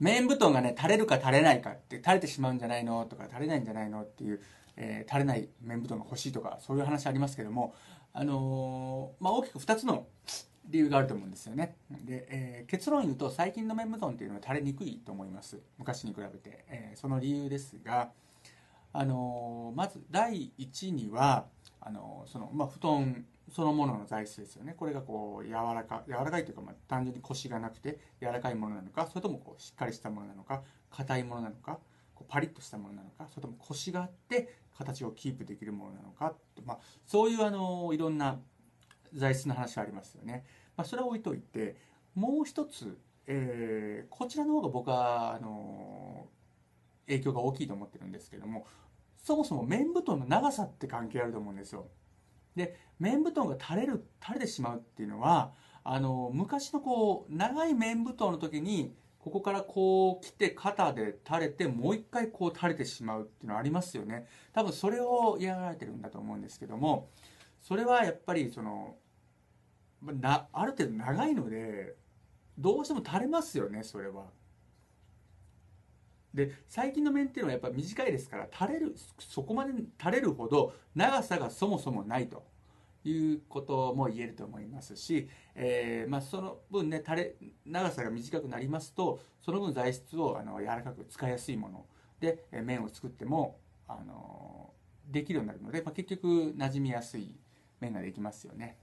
綿布団がね垂れるか垂れないかって垂れてしまうんじゃないのとか垂れないんじゃないのっていう、えー、垂れない綿布団が欲しいとかそういう話ありますけども、あのー、まあ、大きく2つの理由があると思うんですよねで、えー、結論言うと最近の綿布団っていうのは垂れにくいと思います昔に比べて、えその理由ですが、あのまず第1にはあのその、まあ、布団そのものの材質ですよねこれがこう柔らか柔らかいというか、まあ、単純に腰がなくて柔らかいものなのかそれともこうしっかりしたものなのか硬いものなのかこうパリッとしたものなのかそれとも腰があって形をキープできるものなのか、まあ、そういうあのいろんな材質の話がありますよね。まあ、それは置いといてもう一つ、えー、こちらの方が僕はあの影響が大きいと思ってるんですけどもそもそも綿布団の長さって関係あると思うんですよ。で綿布団が垂れる垂れてしまうっていうのはあの昔のこう長い綿布団の時にここからこう来て肩で垂れてもう一回こう垂れてしまうっていうのありますよね多分それを嫌がられてるんだと思うんですけどもそれはやっぱりそのなある程度長いのでどうしても垂れますよねそれは。で最近の面っていうのはやっぱ短いですから垂れるそこまで垂れるほど長さがそもそもないということも言えると思いますし、えー、まあ、その分ね垂れ長さが短くなりますとその分材質をあの柔らかく使いやすいもので面を作ってもあのできるようになるので、まあ、結局馴染みやすい面ができますよね。